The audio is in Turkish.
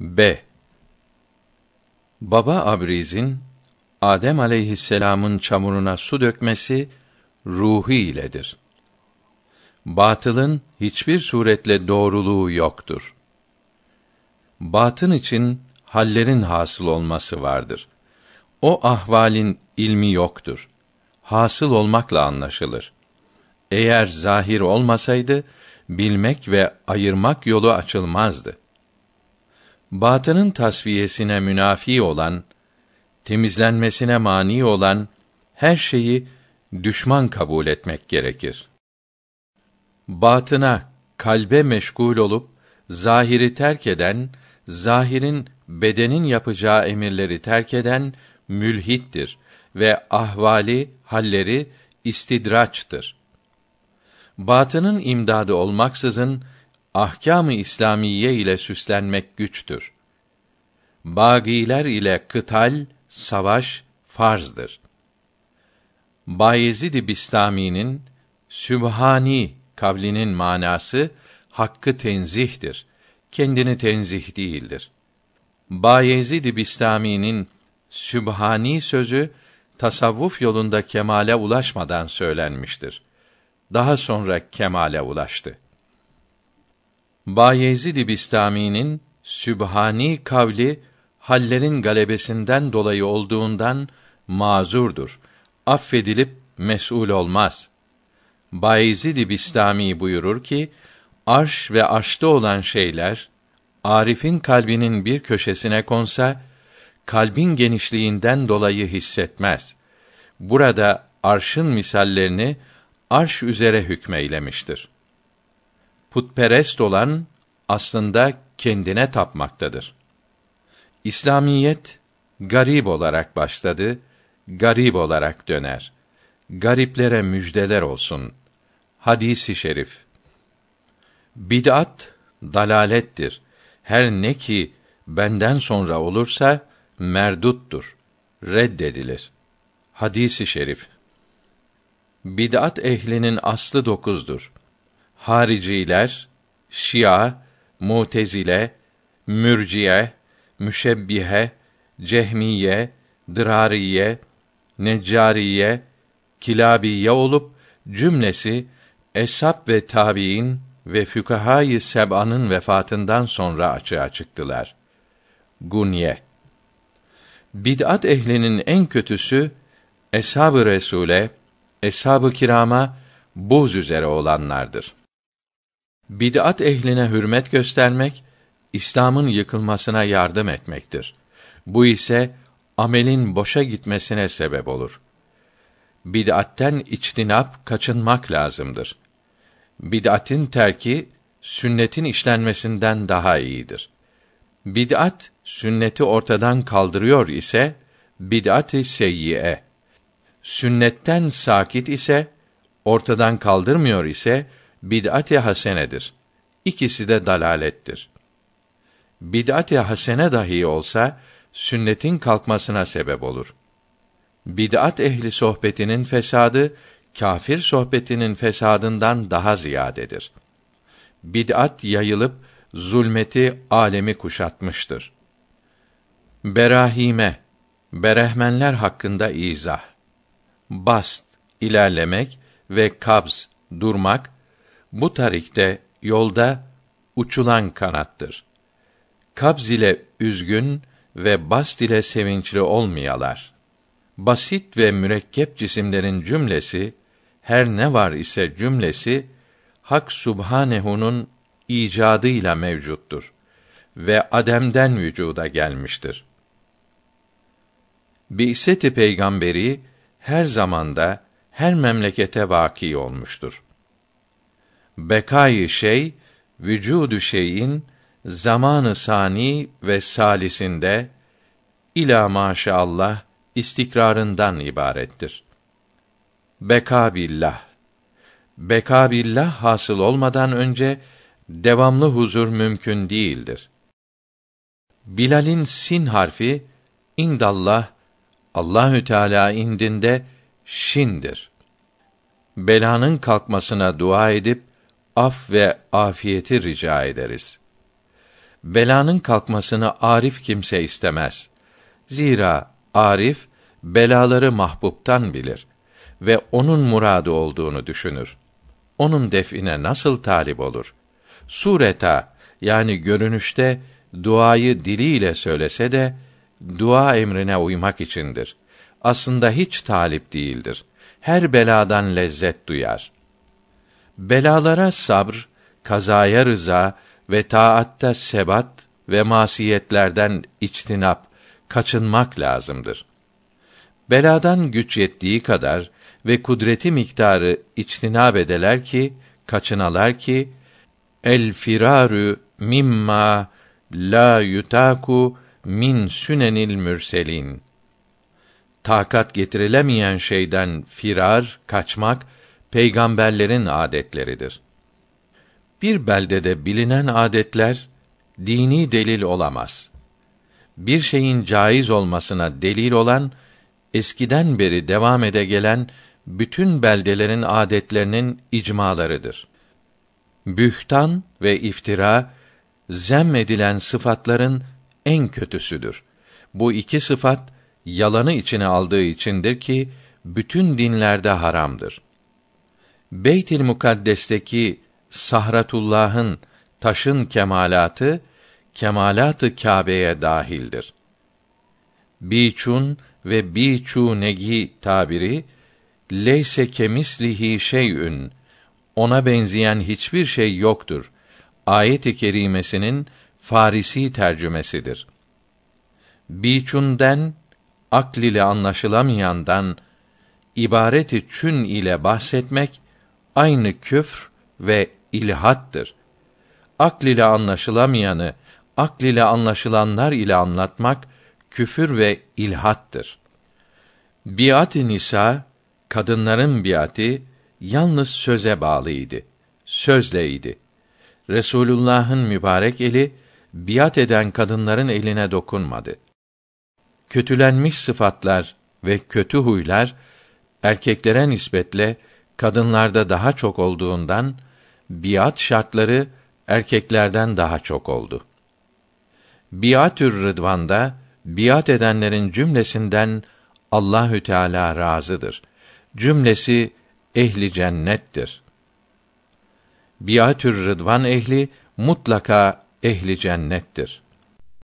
B. Baba Abriz'in Adem aleyhisselam'ın çamuruna su dökmesi ruhu iledir. Batılın hiçbir suretle doğruluğu yoktur. Batın için hallerin hasıl olması vardır. O ahvalin ilmi yoktur. Hasıl olmakla anlaşılır. Eğer zahir olmasaydı bilmek ve ayırmak yolu açılmazdı batının tasfiyesine münafi olan, temizlenmesine mani olan her şeyi düşman kabul etmek gerekir. Batına, kalbe meşgul olup zahiri terk eden, zahirin bedenin yapacağı emirleri terk eden mülhittir ve ahvali, halleri istidraçtır. Batının imdadı olmaksızın ahkâm-ı İslamiye ile süslenmek güçtür. Bagiler ile kıtal, savaş farzdır. Bayezid Bistami'nin Sübhani kavlinin manası hakkı tenzihtir. Kendini tenzih değildir. Bayezid Bistami'nin Sübhani sözü tasavvuf yolunda kemale ulaşmadan söylenmiştir. Daha sonra kemale ulaştı. Bayezid Bistami'nin Sübhani kavli hallerin galebesinden dolayı olduğundan mazurdur. Affedilip mesul olmaz. Bayezid Bistami buyurur ki, arş ve arşta olan şeyler, Arif'in kalbinin bir köşesine konsa, kalbin genişliğinden dolayı hissetmez. Burada arşın misallerini arş üzere hükmeylemiştir putperest olan aslında kendine tapmaktadır. İslamiyet garip olarak başladı, garip olarak döner. Gariplere müjdeler olsun. Hadisi şerif. Bid'at dalalettir. Her ne ki benden sonra olursa merduttur. Reddedilir. Hadisi şerif. Bid'at ehlinin aslı dokuzdur hariciler, şia, mutezile, mürciye, müşebbihe, cehmiye, dırariye, neccariye, kilabiye olup cümlesi esap ve tabiin ve fükahayı seb'anın vefatından sonra açığa çıktılar. Gunye Bid'at ehlinin en kötüsü eshab-ı resule, eshab-ı kirama buz üzere olanlardır bid'at ehline hürmet göstermek İslam'ın yıkılmasına yardım etmektir. Bu ise amelin boşa gitmesine sebep olur. Bid'atten içtinap, kaçınmak lazımdır. Bid'atin terki sünnetin işlenmesinden daha iyidir. Bid'at sünneti ortadan kaldırıyor ise bid'at-ı seyyi'e. Sünnetten sakit ise ortadan kaldırmıyor ise bid'at-i hasenedir. İkisi de dalalettir. Bid'at-i hasene dahi olsa sünnetin kalkmasına sebep olur. Bid'at ehli sohbetinin fesadı kafir sohbetinin fesadından daha ziyadedir. Bid'at yayılıp zulmeti alemi kuşatmıştır. Berahime, berehmenler hakkında izah. Bast, ilerlemek ve kabz, durmak bu tarikte yolda uçulan kanattır. Kabz ile üzgün ve bast ile sevinçli olmayalar. Basit ve mürekkep cisimlerin cümlesi her ne var ise cümlesi Hak Subhanehu'nun icadıyla mevcuttur ve ademden vücuda gelmiştir. Bi'seti peygamberi her zamanda her memlekete vaki olmuştur bekayı şey vücudu şeyin zamanı sani ve salisinde ila maşallah istikrarından ibarettir. Beka billah. Beka billah hasıl olmadan önce devamlı huzur mümkün değildir. Bilal'in sin harfi indallah Allahü Teala indinde şindir. Belanın kalkmasına dua edip af ve afiyeti rica ederiz. Belanın kalkmasını arif kimse istemez. Zira arif belaları mahbubtan bilir ve onun muradı olduğunu düşünür. Onun define nasıl talip olur? Sureta yani görünüşte duayı diliyle söylese de dua emrine uymak içindir. Aslında hiç talip değildir. Her beladan lezzet duyar.'' Belalara sabr, kazaya rıza ve taatta sebat ve masiyetlerden içtinap, kaçınmak lazımdır. Beladan güç yettiği kadar ve kudreti miktarı içtinap edeler ki, kaçınalar ki, el firaru mimma la yutaku min sünenil mürselin. Takat getirilemeyen şeyden firar, kaçmak peygamberlerin adetleridir. Bir beldede bilinen adetler dini delil olamaz. Bir şeyin caiz olmasına delil olan eskiden beri devam ede gelen bütün beldelerin adetlerinin icmalarıdır. Bühtan ve iftira zem edilen sıfatların en kötüsüdür. Bu iki sıfat yalanı içine aldığı içindir ki bütün dinlerde haramdır. Beytil Mukaddes'teki Sahratullah'ın taşın kemalatı kemalatı Kâbe'ye dahildir. Biçun ve biçu negi tabiri leyse kemislihi şeyün ona benzeyen hiçbir şey yoktur. Ayet-i kerimesinin Farisi tercümesidir. Biçun'den akl ile anlaşılamayandan ibareti çün ile bahsetmek aynı küfr ve ilhattır. Akl ile anlaşılamayanı akl ile anlaşılanlar ile anlatmak küfür ve ilhattır. Biat-ı Nisa kadınların biati yalnız söze bağlıydı. Sözleydi. Resulullah'ın mübarek eli biat eden kadınların eline dokunmadı. Kötülenmiş sıfatlar ve kötü huylar erkeklere nispetle kadınlarda daha çok olduğundan biat şartları erkeklerden daha çok oldu. Biatür Rıdvan'da biat edenlerin cümlesinden Allahü Teala razıdır. Cümlesi ehli cennettir. Biatür Rıdvan ehli mutlaka ehli cennettir.